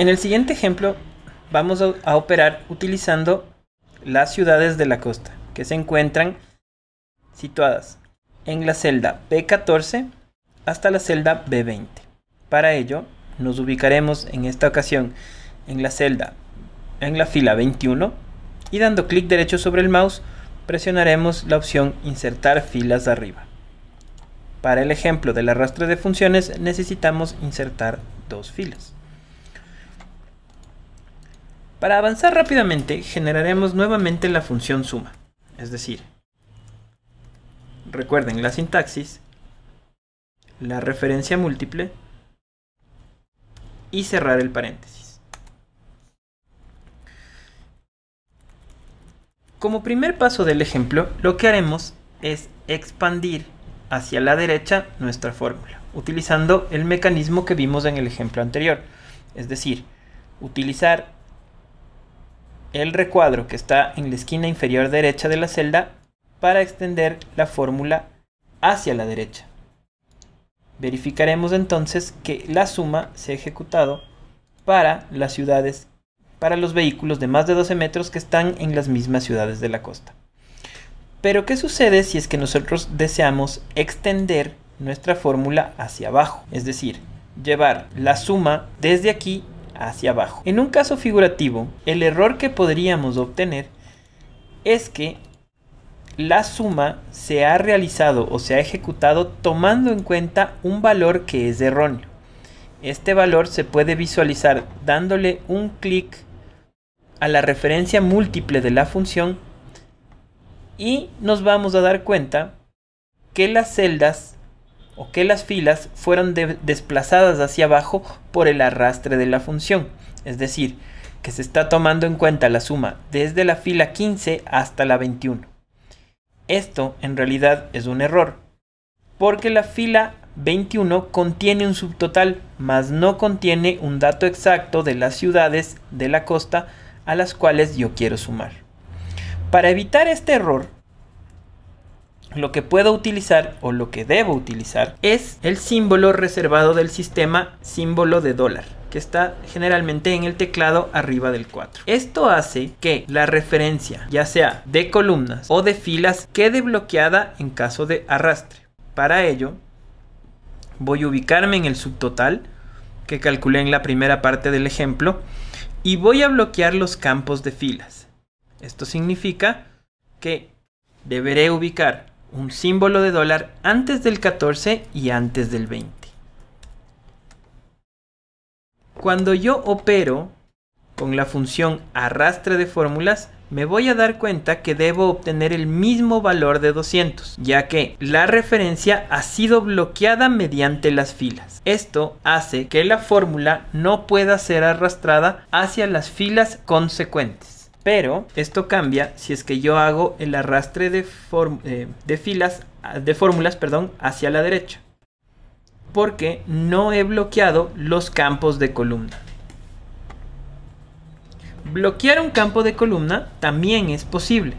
En el siguiente ejemplo vamos a operar utilizando las ciudades de la costa que se encuentran situadas en la celda B14 hasta la celda B20. Para ello nos ubicaremos en esta ocasión en la celda en la fila 21 y dando clic derecho sobre el mouse presionaremos la opción insertar filas de arriba. Para el ejemplo del arrastre de funciones necesitamos insertar dos filas. Para avanzar rápidamente, generaremos nuevamente la función suma, es decir, recuerden la sintaxis, la referencia múltiple y cerrar el paréntesis. Como primer paso del ejemplo, lo que haremos es expandir hacia la derecha nuestra fórmula, utilizando el mecanismo que vimos en el ejemplo anterior, es decir, utilizar el recuadro que está en la esquina inferior derecha de la celda para extender la fórmula hacia la derecha. Verificaremos entonces que la suma se ha ejecutado para las ciudades, para los vehículos de más de 12 metros que están en las mismas ciudades de la costa. Pero ¿qué sucede si es que nosotros deseamos extender nuestra fórmula hacia abajo? Es decir, llevar la suma desde aquí hacia abajo. En un caso figurativo, el error que podríamos obtener es que la suma se ha realizado o se ha ejecutado tomando en cuenta un valor que es erróneo. Este valor se puede visualizar dándole un clic a la referencia múltiple de la función y nos vamos a dar cuenta que las celdas o que las filas fueron desplazadas hacia abajo por el arrastre de la función, es decir, que se está tomando en cuenta la suma desde la fila 15 hasta la 21. Esto en realidad es un error, porque la fila 21 contiene un subtotal, mas no contiene un dato exacto de las ciudades de la costa a las cuales yo quiero sumar. Para evitar este error, lo que puedo utilizar o lo que debo utilizar es el símbolo reservado del sistema símbolo de dólar que está generalmente en el teclado arriba del 4. Esto hace que la referencia, ya sea de columnas o de filas, quede bloqueada en caso de arrastre. Para ello, voy a ubicarme en el subtotal que calculé en la primera parte del ejemplo y voy a bloquear los campos de filas. Esto significa que deberé ubicar un símbolo de dólar antes del 14 y antes del 20. Cuando yo opero con la función arrastre de fórmulas, me voy a dar cuenta que debo obtener el mismo valor de 200, ya que la referencia ha sido bloqueada mediante las filas. Esto hace que la fórmula no pueda ser arrastrada hacia las filas consecuentes. Pero esto cambia si es que yo hago el arrastre de, eh, filas, ah, de fórmulas, perdón, hacia la derecha. Porque no he bloqueado los campos de columna. Bloquear un campo de columna también es posible.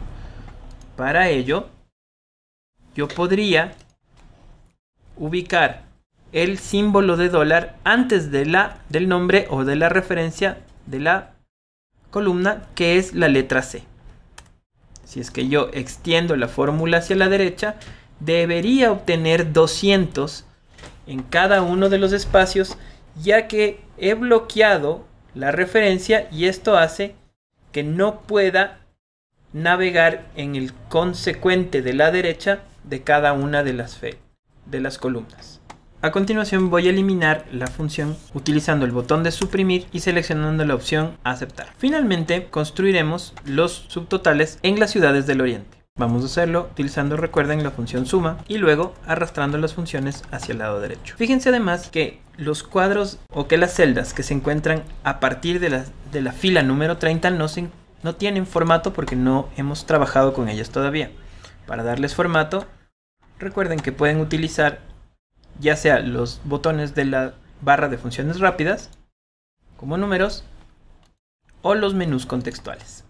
Para ello, yo podría ubicar el símbolo de dólar antes de la, del nombre o de la referencia de la columna, que es la letra C. Si es que yo extiendo la fórmula hacia la derecha, debería obtener 200 en cada uno de los espacios, ya que he bloqueado la referencia y esto hace que no pueda navegar en el consecuente de la derecha de cada una de las, fe de las columnas. A continuación voy a eliminar la función utilizando el botón de suprimir y seleccionando la opción aceptar. Finalmente construiremos los subtotales en las ciudades del oriente. Vamos a hacerlo utilizando, recuerden, la función suma y luego arrastrando las funciones hacia el lado derecho. Fíjense además que los cuadros o que las celdas que se encuentran a partir de la, de la fila número 30 no, no tienen formato porque no hemos trabajado con ellas todavía. Para darles formato, recuerden que pueden utilizar ya sea los botones de la barra de funciones rápidas, como números, o los menús contextuales.